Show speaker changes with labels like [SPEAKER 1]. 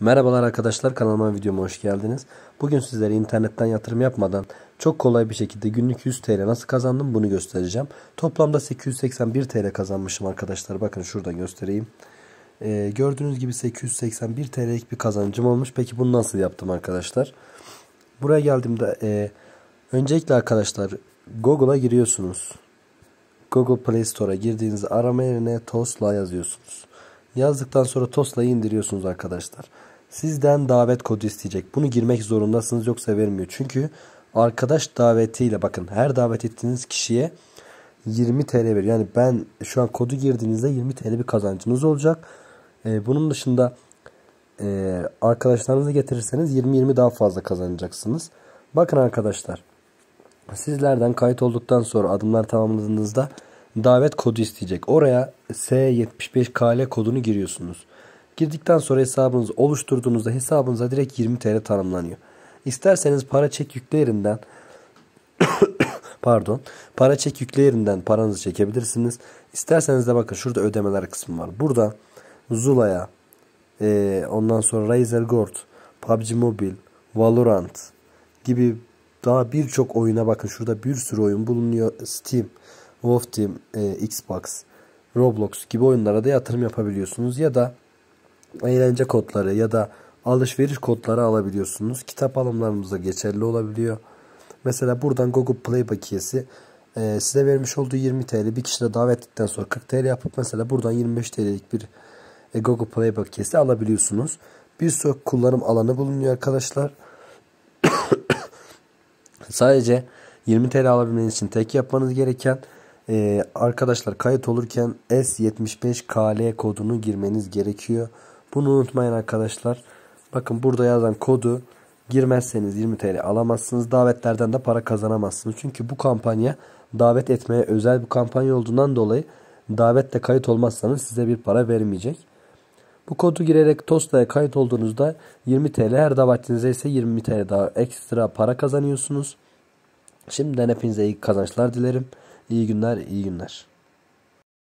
[SPEAKER 1] Merhabalar arkadaşlar kanalıma videoma hoş geldiniz. Bugün sizlere internetten yatırım yapmadan çok kolay bir şekilde günlük 100 TL nasıl kazandım bunu göstereceğim. Toplamda 881 TL kazanmışım arkadaşlar bakın şuradan göstereyim. Ee, gördüğünüz gibi 881 TL'lik bir kazancım olmuş. Peki bunu nasıl yaptım arkadaşlar? Buraya geldiğimde e, öncelikle arkadaşlar Google'a giriyorsunuz. Google Play Store'a girdiğinizde arama yerine Tosla yazıyorsunuz. Yazdıktan sonra Tosla'yı indiriyorsunuz arkadaşlar. Sizden davet kodu isteyecek. Bunu girmek zorundasınız yoksa vermiyor. Çünkü arkadaş davetiyle bakın her davet ettiğiniz kişiye 20 TL veriyor. Yani ben şu an kodu girdiğinizde 20 TL bir kazancınız olacak. Ee, bunun dışında e, arkadaşlarınızı getirirseniz 20-20 daha fazla kazanacaksınız. Bakın arkadaşlar sizlerden kayıt olduktan sonra adımlar tamamladığınızda davet kodu isteyecek. Oraya S75KL kodunu giriyorsunuz. Girdikten sonra hesabınızı oluşturduğunuzda hesabınıza direkt 20 TL tanımlanıyor. İsterseniz para çek yüklerinden, pardon para çek yüklerinden paranızı çekebilirsiniz. İsterseniz de bakın şurada ödemeler kısmı var. Burada Zula'ya e, ondan sonra Razer Gold, PUBG Mobile, Valorant gibi daha birçok oyuna bakın. Şurada bir sürü oyun bulunuyor. Steam Wolf Team, e, Xbox, Roblox gibi oyunlara da yatırım yapabiliyorsunuz. Ya da eğlence kodları ya da alışveriş kodları alabiliyorsunuz. Kitap alımlarımıza geçerli olabiliyor. Mesela buradan Google Play bakiyesi e, size vermiş olduğu 20 TL bir kişide davet ettikten sonra 40 TL yapıp mesela buradan 25 TL'lik bir e, Google Play bakiyesi alabiliyorsunuz. Bir sürü kullanım alanı bulunuyor arkadaşlar. Sadece 20 TL alabilmeniz için tek yapmanız gereken ee, arkadaşlar kayıt olurken S75KL kodunu girmeniz gerekiyor. Bunu unutmayın arkadaşlar. Bakın burada yazan kodu girmezseniz 20 TL alamazsınız. Davetlerden de para kazanamazsınız. Çünkü bu kampanya davet etmeye özel bir kampanya olduğundan dolayı davette kayıt olmazsanız size bir para vermeyecek. Bu kodu girerek Tosta'ya kayıt olduğunuzda 20 TL her davetinize ise 20 TL daha ekstra para kazanıyorsunuz. Şimdiden hepinize iyi kazançlar dilerim. İyi günler, iyi günler.